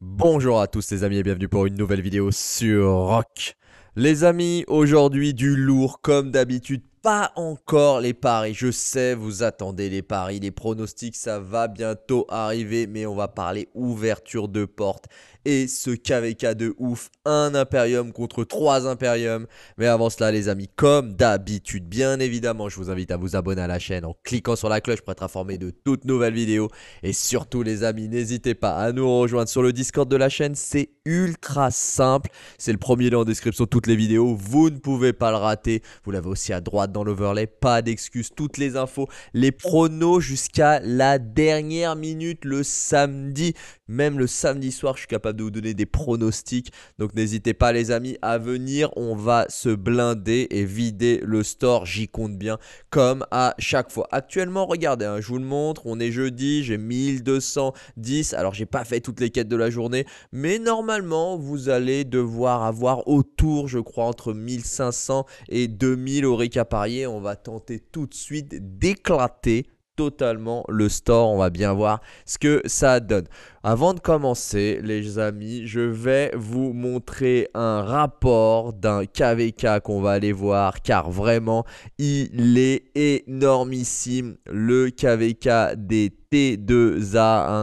Bonjour à tous les amis et bienvenue pour une nouvelle vidéo sur Rock. Les amis, aujourd'hui du lourd comme d'habitude, pas encore les paris. Je sais, vous attendez les paris, les pronostics, ça va bientôt arriver, mais on va parler ouverture de porte et ce KVK de ouf, un Imperium contre trois Imperiums. Mais avant cela les amis, comme d'habitude, bien évidemment, je vous invite à vous abonner à la chaîne en cliquant sur la cloche pour être informé de toutes nouvelles vidéos. Et surtout les amis, n'hésitez pas à nous rejoindre sur le Discord de la chaîne, c'est ultra simple. C'est le premier lien en description de toutes les vidéos, vous ne pouvez pas le rater. Vous l'avez aussi à droite dans l'overlay, pas d'excuses, toutes les infos, les pronos jusqu'à la dernière minute le samedi. Même le samedi soir, je suis capable de vous donner des pronostics. Donc n'hésitez pas les amis à venir. On va se blinder et vider le store. J'y compte bien comme à chaque fois. Actuellement, regardez, hein, je vous le montre. On est jeudi, j'ai 1210. Alors j'ai pas fait toutes les quêtes de la journée. Mais normalement, vous allez devoir avoir autour, je crois, entre 1500 et 2000 au à On va tenter tout de suite d'éclater totalement le store. On va bien voir ce que ça donne. Avant de commencer, les amis, je vais vous montrer un rapport d'un KVK qu'on va aller voir car vraiment, il est énormissime. Le KVK des T2A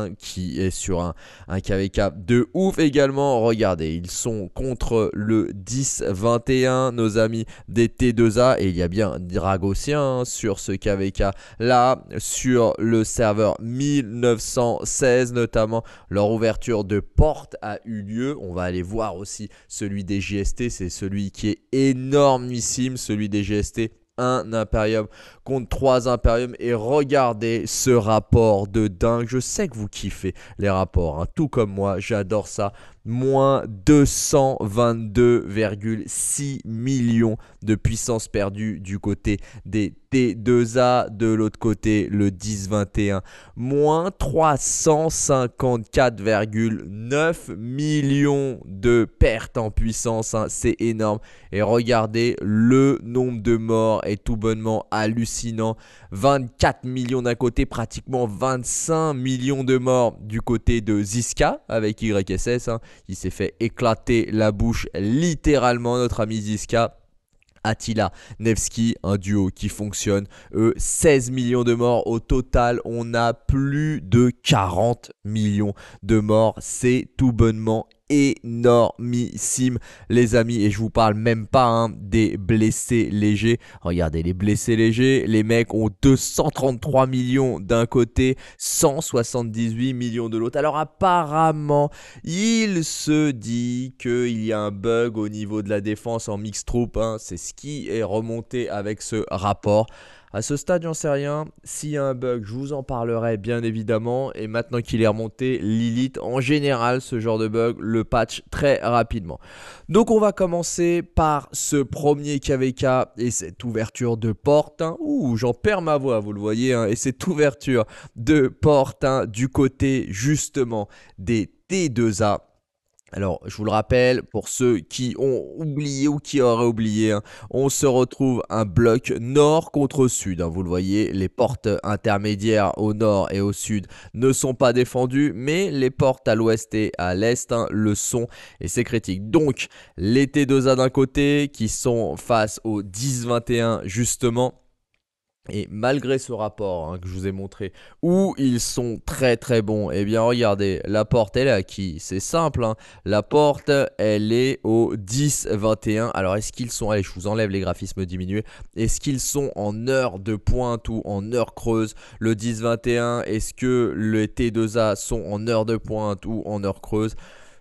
1 qui est sur un, un KVK de ouf également. Regardez, ils sont contre le 10-21, nos amis des T2A. Et il y a bien Dragocien hein, sur ce KVK là, sur le serveur 1916 notamment. Leur ouverture de porte a eu lieu. On va aller voir aussi celui des GST, c'est celui qui est énormissime, celui des GST un Imperium contre trois Imperiums. Et regardez ce rapport de dingue. Je sais que vous kiffez les rapports, hein. tout comme moi, j'adore ça moins 222,6 millions de puissance perdue du côté des T2A, de l'autre côté le 1021. moins 354,9 millions de pertes en puissance, hein, c'est énorme. Et regardez, le nombre de morts est tout bonnement hallucinant. 24 millions d'un côté, pratiquement 25 millions de morts du côté de Ziska avec YSS. Il s'est fait éclater la bouche littéralement, notre ami Ziska. Attila, Nevsky, un duo qui fonctionne. Eux, 16 millions de morts au total. On a plus de 40 millions de morts. C'est tout bonnement énormissime, les amis. Et je vous parle même pas hein, des blessés légers. Regardez les blessés légers. Les mecs ont 233 millions d'un côté, 178 millions de l'autre. Alors apparemment, il se dit qu'il y a un bug au niveau de la défense en mix troupe. Hein. C'est ce qui est remonté avec ce rapport. À ce stade, j'en sais rien. S'il y a un bug, je vous en parlerai bien évidemment. Et maintenant qu'il est remonté, Lilith, en général, ce genre de bug, le patch très rapidement. Donc on va commencer par ce premier KVK et cette ouverture de porte. Hein. Ouh, j'en perds ma voix, vous le voyez. Hein. Et cette ouverture de porte hein, du côté justement des T2A alors, je vous le rappelle, pour ceux qui ont oublié ou qui auraient oublié, hein, on se retrouve un bloc nord contre sud. Hein. Vous le voyez, les portes intermédiaires au nord et au sud ne sont pas défendues, mais les portes à l'ouest et à l'est hein, le sont, et c'est critique. Donc, les T2A d'un côté, qui sont face au 10-21 justement, et malgré ce rapport hein, que je vous ai montré, où ils sont très très bons, eh bien regardez, la porte elle est à qui C'est simple, hein. la porte elle est au 10-21. Alors est-ce qu'ils sont, allez je vous enlève les graphismes diminués, est-ce qu'ils sont en heure de pointe ou en heure creuse Le 10-21, est-ce que les T2A sont en heure de pointe ou en heure creuse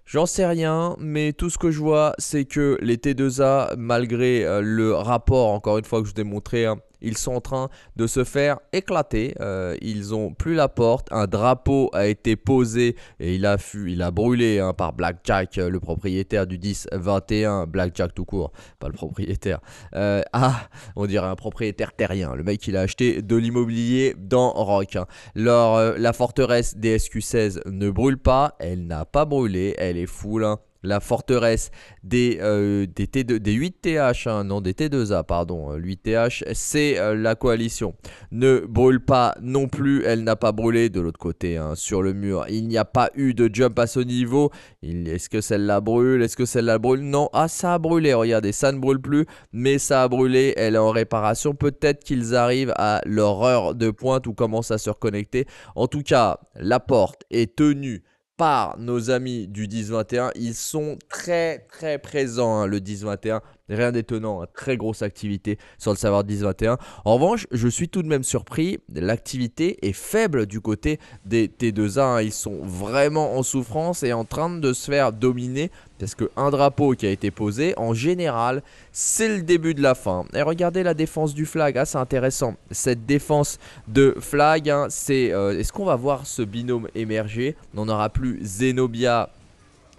J'en sais rien, mais tout ce que je vois, c'est que les T2A, malgré euh, le rapport, encore une fois que je vous ai montré, hein, ils sont en train de se faire éclater. Euh, ils ont plus la porte. Un drapeau a été posé et il a, il a brûlé hein, par Blackjack, euh, le propriétaire du 10-21. Black Jack tout court, pas le propriétaire. Euh, ah, on dirait un propriétaire terrien. Le mec, il a acheté de l'immobilier dans Rock. alors la forteresse DSQ-16 ne brûle pas. Elle n'a pas brûlé. Elle est full. Hein la forteresse des, 8TH, euh, hein, non des T2A, pardon, 8TH, euh, c'est euh, la coalition. Ne brûle pas non plus, elle n'a pas brûlé de l'autre côté, hein, sur le mur. Il n'y a pas eu de jump à ce niveau. Est-ce que celle-là brûle Est-ce que celle-là brûle Non, ah ça a brûlé, regardez, ça ne brûle plus, mais ça a brûlé, elle est en réparation. Peut-être qu'ils arrivent à leur de pointe ou commencent à se reconnecter. En tout cas, la porte est tenue par nos amis du 10-21. Ils sont très très présents, hein, le 10-21, Rien d'étonnant, hein. très grosse activité sur le savoir 1021. En revanche, je suis tout de même surpris, l'activité est faible du côté des T2A. Hein. Ils sont vraiment en souffrance et en train de se faire dominer parce qu'un drapeau qui a été posé, en général, c'est le début de la fin. Et regardez la défense du flag, ah, c'est intéressant. Cette défense de flag, hein, c'est... Euh, est-ce qu'on va voir ce binôme émerger On aura plus Zenobia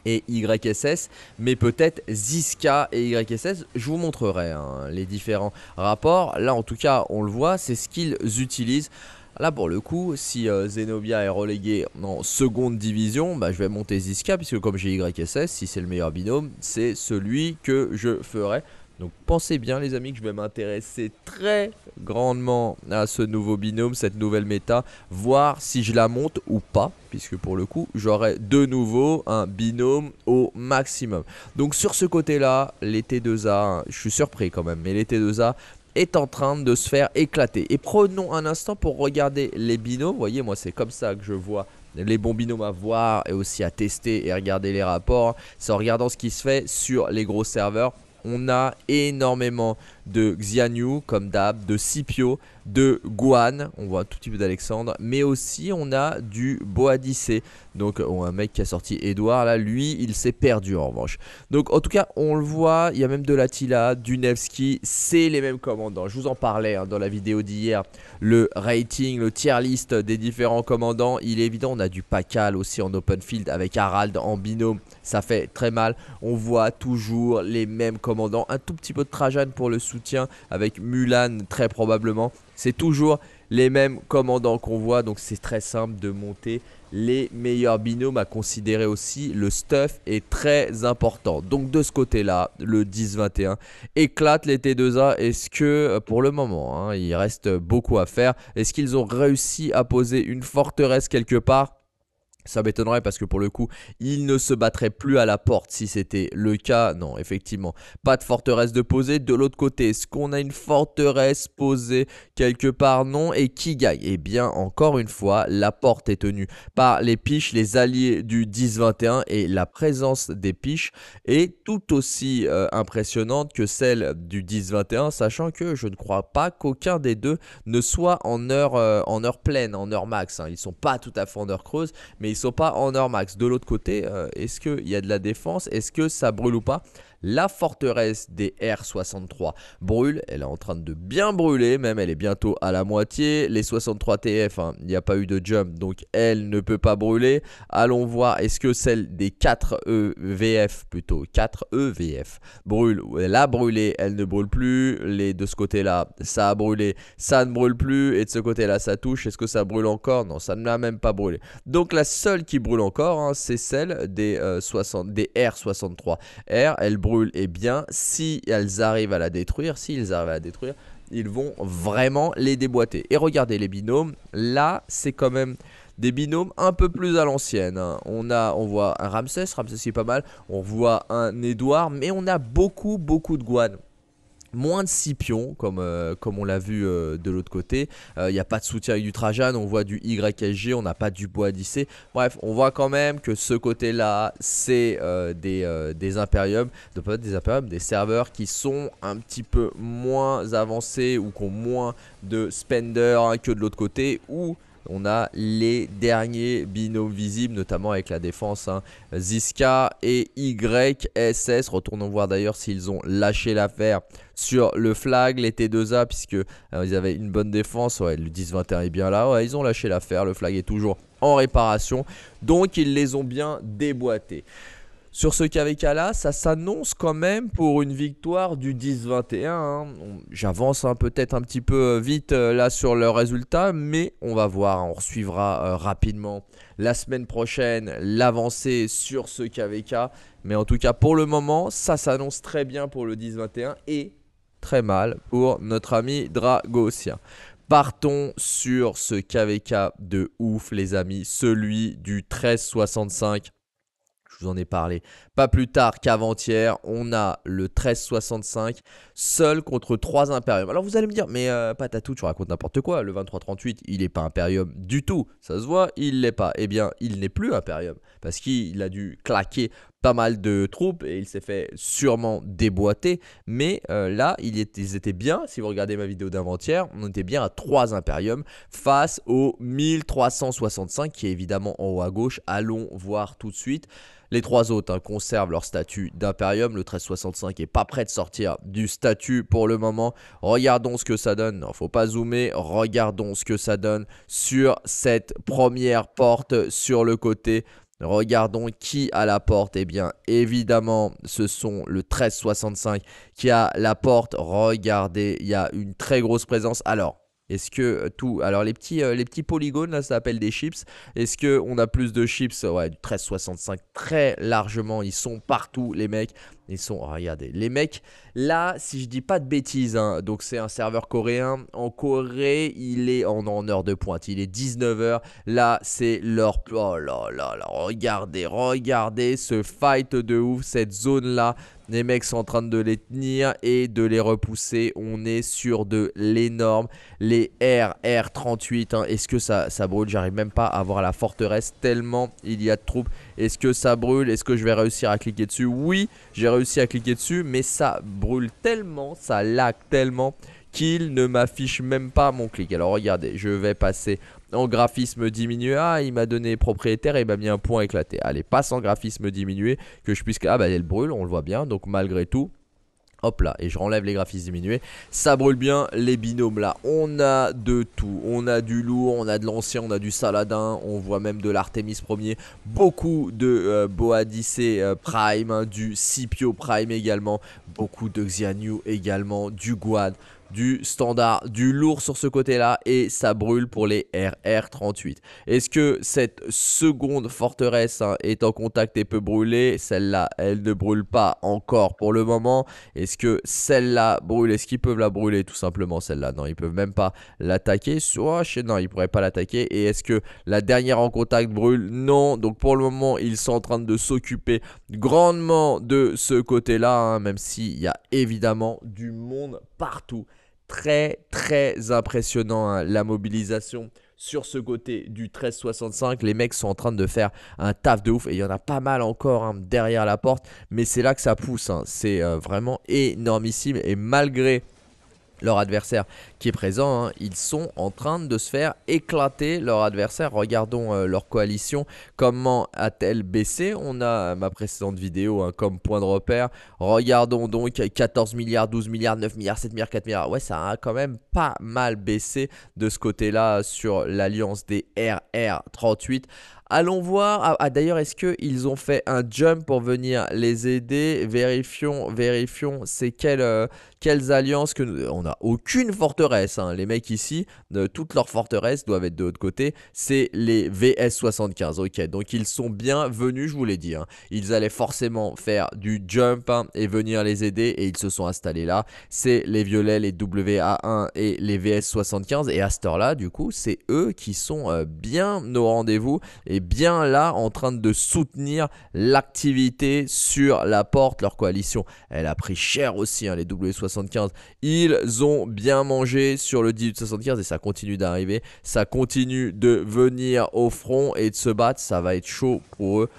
et YSS, mais peut-être Ziska et YSS. Je vous montrerai hein, les différents rapports. Là, en tout cas, on le voit, c'est ce qu'ils utilisent. Là, pour le coup, si euh, Zenobia est relégué en seconde division, bah, je vais monter Ziska, puisque comme j'ai YSS, si c'est le meilleur binôme, c'est celui que je ferai. Donc pensez bien les amis que je vais m'intéresser très grandement à ce nouveau binôme, cette nouvelle méta, voir si je la monte ou pas, puisque pour le coup j'aurai de nouveau un binôme au maximum. Donc sur ce côté-là, les T2A, je suis surpris quand même, mais les T2A est en train de se faire éclater. Et prenons un instant pour regarder les binômes, vous voyez moi c'est comme ça que je vois les bons binômes à voir et aussi à tester et regarder les rapports. Hein, c'est en regardant ce qui se fait sur les gros serveurs on a énormément de Xianyu, comme d'hab, de Scipio, de Guan, on voit un tout petit peu d'Alexandre, mais aussi on a du Boadice, donc on euh, a un mec qui a sorti Edouard, là, lui, il s'est perdu en revanche. Donc en tout cas, on le voit, il y a même de l'Attila, du Nevsky, c'est les mêmes commandants. Je vous en parlais hein, dans la vidéo d'hier, le rating, le tier list des différents commandants, il est évident, on a du Pacal aussi en open field avec Harald en binôme, ça fait très mal. On voit toujours les mêmes commandants. Un tout petit peu de Trajan pour le soutien avec Mulan très probablement. C'est toujours les mêmes commandants qu'on voit. Donc c'est très simple de monter les meilleurs binômes à considérer aussi. Le stuff est très important. Donc de ce côté-là, le 10-21 éclate les T2A. Est-ce que pour le moment, hein, il reste beaucoup à faire Est-ce qu'ils ont réussi à poser une forteresse quelque part ça m'étonnerait parce que pour le coup, il ne se battrait plus à la porte si c'était le cas. Non, effectivement, pas de forteresse de poser. De l'autre côté, est-ce qu'on a une forteresse posée quelque part Non. Et qui gagne Eh bien, encore une fois, la porte est tenue par les piches, les alliés du 10-21 et la présence des piches est tout aussi euh, impressionnante que celle du 10-21, sachant que je ne crois pas qu'aucun des deux ne soit en heure, euh, en heure pleine, en heure max. Ils hein. Ils sont pas tout à fait en heure creuse, mais ils sont pas en heure Max. De l'autre côté, euh, est-ce qu'il y a de la défense Est-ce que ça brûle ou pas la forteresse des R63 brûle, elle est en train de bien brûler, même elle est bientôt à la moitié. Les 63 TF, hein, il n'y a pas eu de jump, donc elle ne peut pas brûler. Allons voir, est-ce que celle des 4 EVF, plutôt 4 EVF, brûle Elle a brûlé, elle ne brûle plus. Les de ce côté-là, ça a brûlé, ça ne brûle plus. Et de ce côté-là, ça touche. Est-ce que ça brûle encore Non, ça ne l'a même pas brûlé. Donc la seule qui brûle encore, hein, c'est celle des, euh, des R63. R, elle brûle et eh bien, si elles arrivent à la détruire, s'ils arrivent à la détruire, ils vont vraiment les déboîter. Et regardez les binômes, là, c'est quand même des binômes un peu plus à l'ancienne. Hein. On, a, on voit un Ramsès, Ramsès c'est pas mal, on voit un Édouard, mais on a beaucoup, beaucoup de Guan moins de Scipion comme, euh, comme on l'a vu euh, de l'autre côté. Il euh, n'y a pas de soutien avec du Trajan, on voit du YSG, on n'a pas du bois Bref, on voit quand même que ce côté-là, c'est des, des Imperiums, de, pas des Imperiums, des serveurs qui sont un petit peu moins avancés ou qui ont moins de spender hein, que de l'autre côté, ou on a les derniers binômes visibles, notamment avec la défense hein. Ziska et YSS. Retournons voir d'ailleurs s'ils ont lâché l'affaire sur le flag, les T2A, puisque euh, ils avaient une bonne défense. le 10-21 est bien là. ils ont lâché l'affaire. Le flag est toujours en réparation. Donc, ils les ont bien déboîtés. Sur ce KVK-là, ça s'annonce quand même pour une victoire du 10-21. Hein. J'avance hein, peut-être un petit peu euh, vite euh, là sur le résultat, mais on va voir, on suivra euh, rapidement la semaine prochaine l'avancée sur ce KVK. Mais en tout cas, pour le moment, ça s'annonce très bien pour le 10-21 et très mal pour notre ami Dragosien. Partons sur ce KVK de ouf, les amis, celui du 13-65 vous en ai parlé. Pas plus tard qu'avant-hier, on a le 1365 seul contre 3 Imperium. Alors vous allez me dire, mais euh, Patatou, tu racontes n'importe quoi. Le 2338, il n'est pas Imperium du tout. Ça se voit, il l'est pas. Eh bien, il n'est plus Imperium parce qu'il a dû claquer pas mal de troupes et il s'est fait sûrement déboîter. Mais euh, là, ils étaient bien, si vous regardez ma vidéo d'avant-hier, on était bien à 3 impériums face au 1365 qui est évidemment en haut à gauche. Allons voir tout de suite les trois autres. Hein, conservent leur statut d'Imperium. Le 1365 n'est pas prêt de sortir du statut pour le moment. Regardons ce que ça donne. faut pas zoomer. Regardons ce que ça donne sur cette première porte sur le côté. Regardons qui a la porte. Et eh bien, évidemment, ce sont le 1365 qui a la porte. Regardez, il y a une très grosse présence. Alors, est-ce que euh, tout. Alors, les petits, euh, les petits polygones, là, ça s'appelle des chips. Est-ce qu'on a plus de chips Ouais, du 13,65, très largement. Ils sont partout, les mecs. Ils sont, oh, regardez, les mecs, là, si je dis pas de bêtises, hein, donc c'est un serveur coréen. En Corée, il est en, heure de pointe, il est 19h. Là, c'est leur. Oh là là là, regardez, regardez ce fight de ouf, cette zone-là. Les mecs sont en train de les tenir et de les repousser. On est sur de l'énorme. Les R, 38 hein, est-ce que ça, ça brûle J'arrive même pas à voir la forteresse tellement il y a de troupes. Est-ce que ça brûle Est-ce que je vais réussir à cliquer dessus Oui, j'ai réussi à cliquer dessus, mais ça brûle tellement, ça lag tellement qu'il ne m'affiche même pas mon clic. Alors regardez, je vais passer en graphisme diminué. Ah, il m'a donné propriétaire et il m'a mis un point éclaté. Allez, passe en graphisme diminué que je puisse... Ah bah elle brûle, on le voit bien. Donc malgré tout, Hop là, et je renlève les graphismes diminués. Ça brûle bien les binômes là. On a de tout. On a du lourd, on a de l'ancien, on a du Saladin. On voit même de l'Artemis premier. Beaucoup de euh, Boa euh, Prime, hein, du Scipio Prime également. Beaucoup de Xianyu également, du Guad du standard, du lourd sur ce côté-là et ça brûle pour les RR38. Est-ce que cette seconde forteresse hein, est en contact et peut brûler Celle-là, elle ne brûle pas encore pour le moment. Est-ce que celle-là brûle Est-ce qu'ils peuvent la brûler tout simplement celle-là Non, ils peuvent même pas l'attaquer. Soit, non, ils pourraient pas l'attaquer. Et est-ce que la dernière en contact brûle Non. Donc pour le moment, ils sont en train de s'occuper grandement de ce côté-là, hein, même s'il y a évidemment du monde partout très très impressionnant hein, la mobilisation sur ce côté du 1365. Les mecs sont en train de faire un taf de ouf et il y en a pas mal encore hein, derrière la porte. Mais c'est là que ça pousse. Hein. C'est euh, vraiment énormissime et malgré leur adversaire qui est présent. Hein. Ils sont en train de se faire éclater leur adversaire. Regardons euh, leur coalition. Comment a-t-elle baissé On a ma précédente vidéo hein, comme point de repère. Regardons donc 14 milliards, 12 milliards, 9 milliards, 7 milliards, 4 milliards. Ouais, ça a quand même pas mal baissé de ce côté-là sur l'alliance des RR38. Allons voir. Ah, ah, d'ailleurs, est-ce qu'ils ont fait un jump pour venir les aider Vérifions, vérifions. C'est quel euh, quelles alliances que on n'a aucune forteresse. Hein. Les mecs ici, euh, toutes leurs forteresses doivent être de l'autre côté. C'est les VS 75. Ok, donc ils sont bien venus, je vous l'ai dit. Hein. Ils allaient forcément faire du jump hein, et venir les aider et ils se sont installés là. C'est les violets, les WA1 et les VS 75. Et à cette heure-là, du coup, c'est eux qui sont euh, bien au rendez-vous et bien là en train de soutenir l'activité sur la porte. Leur coalition, elle a pris cher aussi les W75 75. Ils ont bien mangé sur le 18-75 et ça continue d'arriver. Ça continue de venir au front et de se battre. Ça va être chaud pour eux.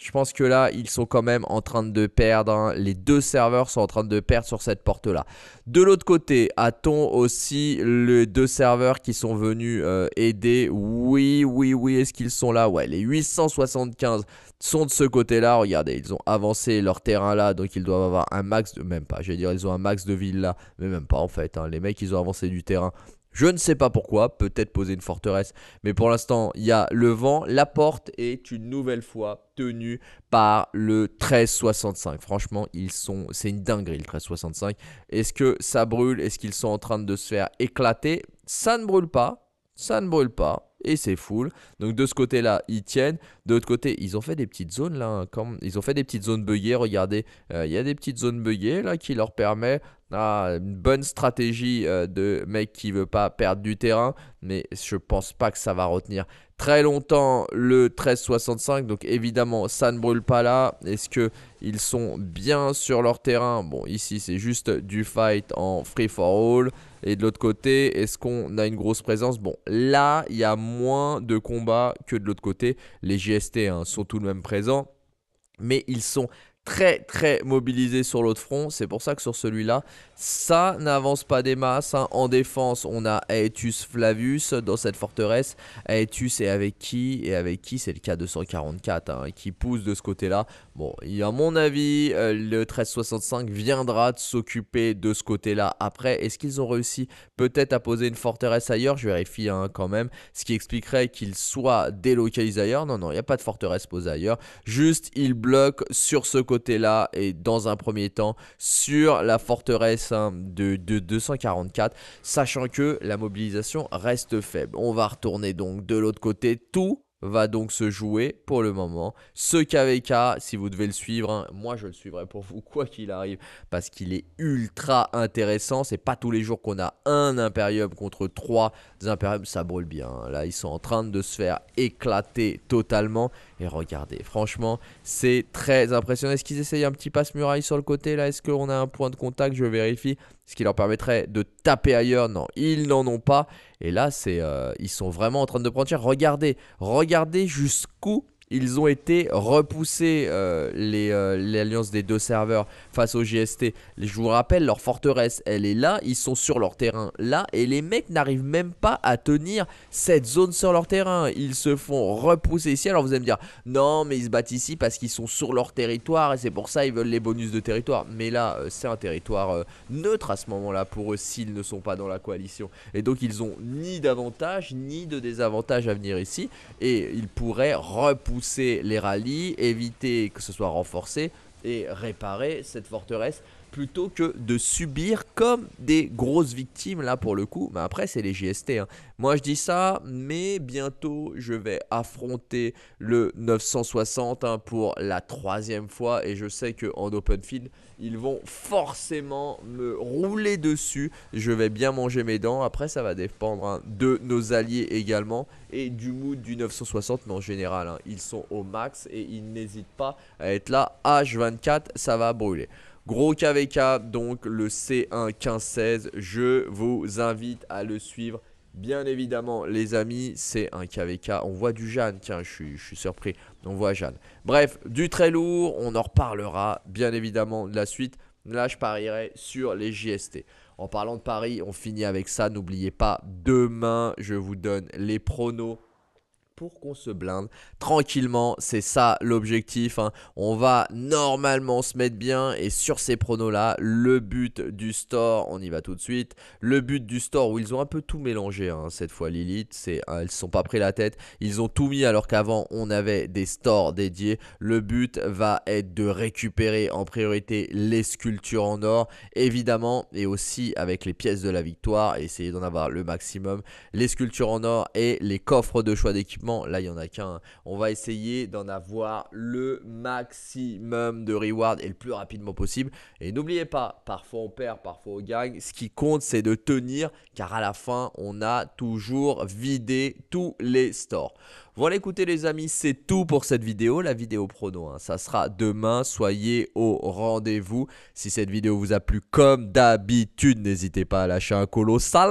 Je pense que là, ils sont quand même en train de perdre. Hein. Les deux serveurs sont en train de perdre sur cette porte-là. De l'autre côté, a-t-on aussi les deux serveurs qui sont venus euh, aider Oui, oui, oui. Est-ce qu'ils sont là Ouais, les 875 sont de ce côté-là. Regardez, ils ont avancé leur terrain là, donc ils doivent avoir un max de... Même pas, Je vais dire, ils ont un max de villes là, mais même pas en fait. Hein. Les mecs, ils ont avancé du terrain. Je ne sais pas pourquoi, peut-être poser une forteresse, mais pour l'instant, il y a le vent. La porte est une nouvelle fois tenue par le 1365. Franchement, ils sont, c'est une dinguerie le 1365. Est-ce que ça brûle Est-ce qu'ils sont en train de se faire éclater Ça ne brûle pas, ça ne brûle pas et c'est full. Donc de ce côté-là, ils tiennent. De l'autre côté, ils ont fait des petites zones là. Hein, comme ils ont fait des petites zones buggées. Regardez, euh, il y a des petites zones buggées là qui leur permet ah, une bonne stratégie euh, de mec qui veut pas perdre du terrain, mais je pense pas que ça va retenir très longtemps le 1365. Donc évidemment, ça ne brûle pas là. Est-ce que ils sont bien sur leur terrain Bon, ici c'est juste du fight en free for all. Et de l'autre côté, est-ce qu'on a une grosse présence Bon, là, il y a moins de combats que de l'autre côté. Les GST hein, sont tout de même présents mais ils sont très très mobilisé sur l'autre front. C'est pour ça que sur celui-là, ça n'avance pas des masses. Hein. En défense, on a Aetus Flavius dans cette forteresse. Aetus et avec qui Et avec qui C'est le cas 244 hein, qui pousse de ce côté-là. Bon, y à mon avis, euh, le 1365 viendra de s'occuper de ce côté-là. Après, est-ce qu'ils ont réussi peut-être à poser une forteresse ailleurs Je vérifie hein, quand même. Ce qui expliquerait qu'ils soient délocalisés ailleurs. Non, non, il n'y a pas de forteresse posée ailleurs. Juste, ils bloquent sur ce côté là et dans un premier temps sur la forteresse hein, de, 244, sachant que la mobilisation reste faible. On va retourner donc de l'autre côté tout va donc se jouer pour le moment. Ce KVK, si vous devez le suivre, hein, moi je le suivrai pour vous quoi qu'il arrive, parce qu'il est ultra intéressant. C'est pas tous les jours qu'on a un Imperium contre trois Imperiums, ça brûle bien. Hein. Là, ils sont en train de se faire éclater totalement. Et regardez, franchement, c'est très impressionnant. Est-ce qu'ils essayent un petit passe-muraille sur le côté là Est-ce qu'on a un point de contact Je vérifie. Ce qui leur permettrait de taper ailleurs. Non, ils n'en ont pas. Et là, c'est, euh, ils sont vraiment en train de prendre cher. Regardez, regardez jusqu'où ils ont été repoussés, euh, l'alliance euh, des deux serveurs, face au GST. Je vous rappelle, leur forteresse, elle est là, ils sont sur leur terrain là, et les mecs n'arrivent même pas à tenir cette zone sur leur terrain. Ils se font repousser ici. Alors vous allez me dire, non, mais ils se battent ici parce qu'ils sont sur leur territoire, et c'est pour ça ils veulent les bonus de territoire. Mais là, euh, c'est un territoire neutre à ce moment-là pour eux s'ils ne sont pas dans la coalition. Et donc ils ont ni d'avantages, ni de désavantages à venir ici, et ils pourraient repousser pousser les rallyes, éviter que ce soit renforcé et réparer cette forteresse plutôt que de subir comme des grosses victimes là pour le coup. Mais bah, après c'est les JST. Hein. Moi je dis ça, mais bientôt je vais affronter le 960 hein, pour la troisième fois et je sais que en open field ils vont forcément me rouler dessus. Je vais bien manger mes dents. Après ça va dépendre hein, de nos alliés également et du mood du 960 mais en général ils sont au max et ils n'hésitent pas à être là H24 ça va brûler. Gros KVK, donc le C1 15-16. Je vous invite à le suivre. Bien évidemment, les amis, c'est un KVK. On voit du Jeanne, tiens, je suis, je suis, surpris. On voit Jeanne. Bref, du très lourd, on en reparlera bien évidemment de la suite. Là, je parierai sur les JST. En parlant de Paris, on finit avec ça. N'oubliez pas, demain, je vous donne les pronos pour qu'on se blinde tranquillement. C'est ça l'objectif. Hein. On va normalement se mettre bien et sur ces pronos-là, le but du store, on y va tout de suite. Le but du store où ils ont un peu tout mélangé hein, cette fois Lilith, c'est ne hein, se sont pas pris la tête, ils ont tout mis alors qu'avant on avait des stores dédiés. Le but va être de récupérer en priorité les sculptures en or évidemment et aussi avec les pièces de la victoire, essayer d'en avoir le maximum, les sculptures en or et les coffres de choix d'équipement là, il n'y en a qu'un. On va essayer d'en avoir le maximum de rewards et le plus rapidement possible. Et n'oubliez pas, parfois on perd, parfois on gagne. Ce qui compte, c'est de tenir, car à la fin, on a toujours vidé tous les stores. Voilà, écoutez les amis, c'est tout pour cette vidéo, la vidéo prono. Hein. Ça sera demain, soyez au rendez-vous. Si cette vidéo vous a plu, comme d'habitude, n'hésitez pas à lâcher un colossal